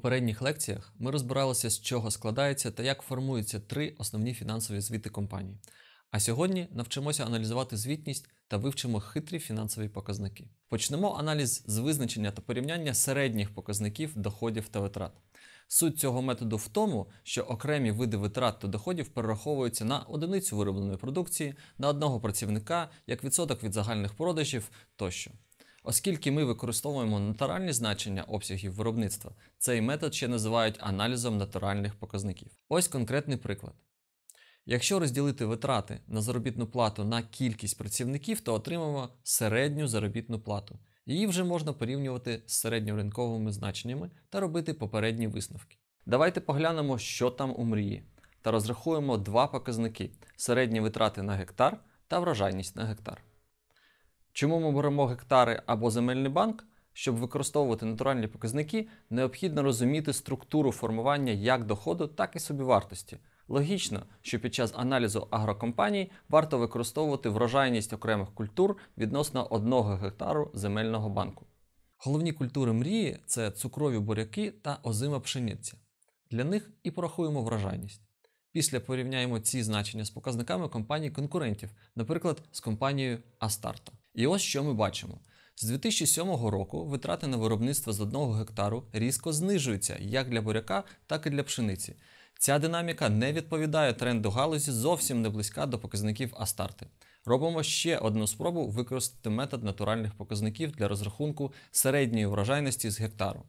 попередніх лекціях ми розбиралися, з чого складається та як формуються три основні фінансові звіти компанії. А сьогодні навчимося аналізувати звітність та вивчимо хитрі фінансові показники. Почнемо аналіз з визначення та порівняння середніх показників доходів та витрат. Суть цього методу в тому, що окремі види витрат та доходів перераховуються на одиницю виробленої продукції, на одного працівника, як відсоток від загальних продажів тощо. Оскільки ми використовуємо натуральні значення обсягів виробництва, цей метод ще називають аналізом натуральних показників. Ось конкретний приклад. Якщо розділити витрати на заробітну плату на кількість працівників, то отримаємо середню заробітну плату. Її вже можна порівнювати з середньоринковими значеннями та робити попередні висновки. Давайте поглянемо, що там у мрії, та розрахуємо два показники середні витрати на гектар та врожайність на гектар. Чому ми беремо гектари або земельний банк? Щоб використовувати натуральні показники, необхідно розуміти структуру формування як доходу, так і собівартості. Логічно, що під час аналізу агрокомпаній варто використовувати врожайність окремих культур відносно одного гектару земельного банку. Головні культури мрії це цукрові буряки та озима пшениця. Для них і порахуємо врожайність. Після порівняємо ці значення з показниками компаній конкурентів, наприклад, з компанією Астарта. І ось що ми бачимо. З 2007 року витрати на виробництво з одного гектару різко знижуються як для буряка, так і для пшениці. Ця динаміка не відповідає тренду галузі, зовсім не близька до показників Астарти. Робимо ще одну спробу використати метод натуральних показників для розрахунку середньої врожайності з гектару.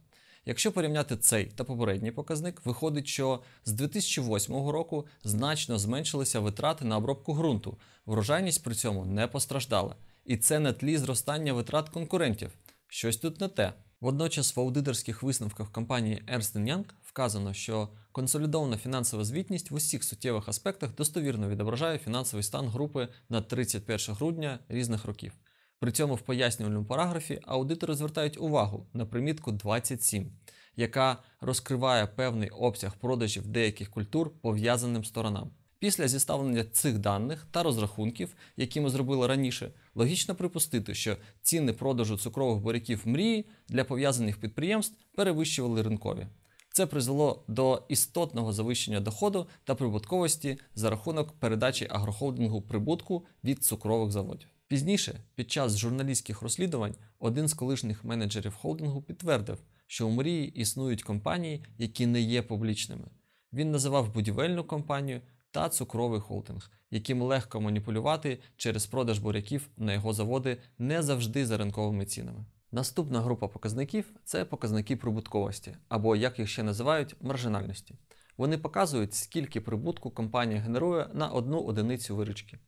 Якщо порівняти цей та попередній показник, виходить, що з 2008 року значно зменшилися витрати на обробку ґрунту. Врожайність при цьому не постраждала і це на тлі зростання витрат конкурентів. Щось тут не те. Водночас в аудиторських висновках компанії Ernst Young вказано, що консолідована фінансова звітність в усіх суттєвих аспектах достовірно відображає фінансовий стан групи на 31 грудня різних років. При цьому в пояснювальному параграфі аудитори звертають увагу на примітку 27, яка розкриває певний обсяг продажів деяких культур пов'язаним сторонам. Після зіставлення цих даних та розрахунків, які ми зробили раніше, логічно припустити, що ціни продажу цукрових буряків мрії для пов'язаних підприємств перевищували ринкові. Це призвело до істотного завищення доходу та прибутковості за рахунок передачі агрохолдингу прибутку від цукрових заводів. Пізніше, під час журналістських розслідувань, один з колишніх менеджерів холдингу підтвердив, що у мрії існують компанії, які не є публічними. Він називав будівельну компанію, та цукровий холдинг, яким легко маніпулювати через продаж буряків на його заводи не завжди за ринковими цінами. Наступна група показників це показники прибутковості, або як їх ще називають, маржинальності. Вони показують, скільки прибутку компанія генерує на одну одиницю виручки.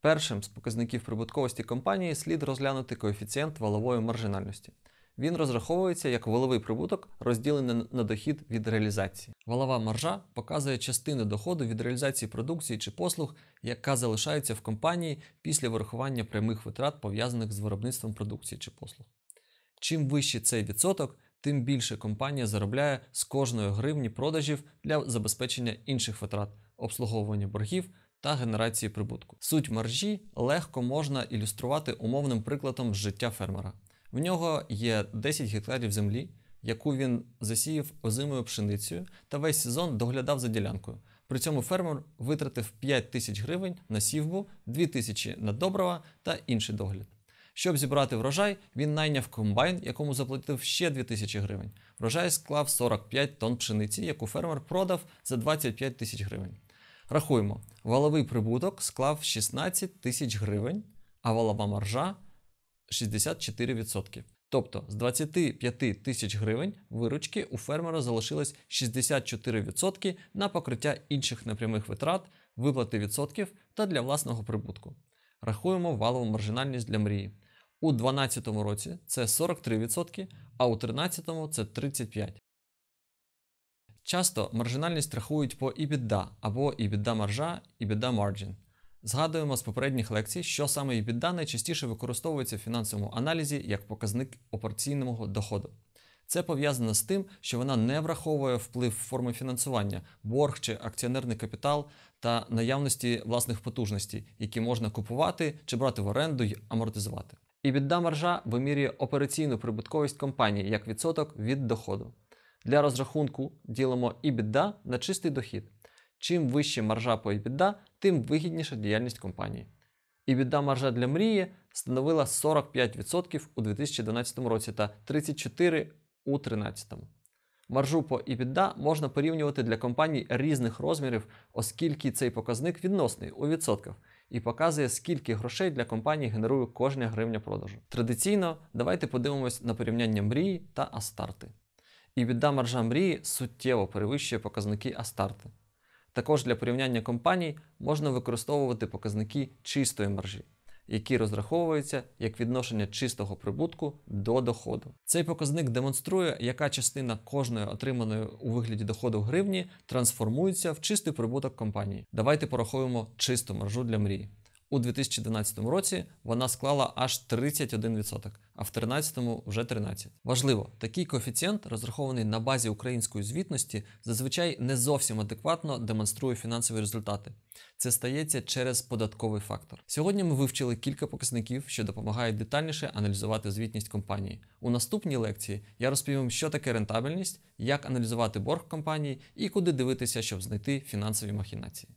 Першим з показників прибутковості компанії слід розглянути коефіцієнт валової маржинальності. Він розраховується як валовий прибуток, розділений на дохід від реалізації. Валова маржа показує частину доходу від реалізації продукції чи послуг, яка залишається в компанії після врахування прямих витрат, пов'язаних з виробництвом продукції чи послуг. Чим вищий цей відсоток, тим більше компанія заробляє з кожної гривні продажів для забезпечення інших витрат, обслуговування боргів. Та генерації прибутку суть маржі легко можна ілюструвати умовним прикладом життя фермера. В нього є 10 гектарів землі, яку він засіяв озимою пшеницею та весь сезон доглядав за ділянкою. При цьому фермер витратив 5 тисяч гривень на сівбу, 2 тисячі на добрива та інший догляд. Щоб зібрати врожай, він найняв комбайн, якому заплатив ще 2 тисячі гривень. Врожай склав 45 тонн пшениці, яку фермер продав за 25 тисяч гривень. Рахуємо, валовий прибуток склав 16 тисяч гривень, а валова маржа 64%. Тобто з 25 тисяч гривень виручки у фермера залишилось 64% на покриття інших непрямих витрат, виплати відсотків та для власного прибутку. Рахуємо валову маржинальність для мрії. У 2012 році це 43%, а у 2013 це 35%. Часто маржинальність рахують по EBITDA або EBITDA маржа, EBITDA margin. Згадуємо з попередніх лекцій, що саме EBITDA найчастіше використовується в фінансовому аналізі як показник опорційного доходу. Це пов'язано з тим, що вона не враховує вплив форми фінансування, борг чи акціонерний капітал та наявності власних потужностей, які можна купувати чи брати в оренду й амортизувати. І EBITDA маржа вимірює операційну прибутковість компанії як відсоток від доходу. Для розрахунку ділимо EBITDA на чистий дохід. Чим вище маржа по EBITDA, тим вигідніша діяльність компанії. EBITDA маржа для мрії становила 45% у 2012 році та 34% у 2013. Маржу по EBITDA можна порівнювати для компаній різних розмірів, оскільки цей показник відносний у відсотках і показує, скільки грошей для компанії генерує кожна гривня продажу. Традиційно давайте подивимось на порівняння мрії та Астарти. EBITDA маржа мрії суттєво перевищує показники Астарти. Також для порівняння компаній можна використовувати показники чистої маржі, які розраховуються як відношення чистого прибутку до доходу. Цей показник демонструє, яка частина кожної отриманої у вигляді доходу в гривні трансформується в чистий прибуток компанії. Давайте порахуємо чисту маржу для мрії. У 2012 році вона склала аж 31%, а в 2013 вже 13%. Важливо, такий коефіцієнт, розрахований на базі української звітності, зазвичай не зовсім адекватно демонструє фінансові результати. Це стається через податковий фактор. Сьогодні ми вивчили кілька показників, що допомагають детальніше аналізувати звітність компанії. У наступній лекції я розповім, що таке рентабельність, як аналізувати борг компанії і куди дивитися, щоб знайти фінансові махінації.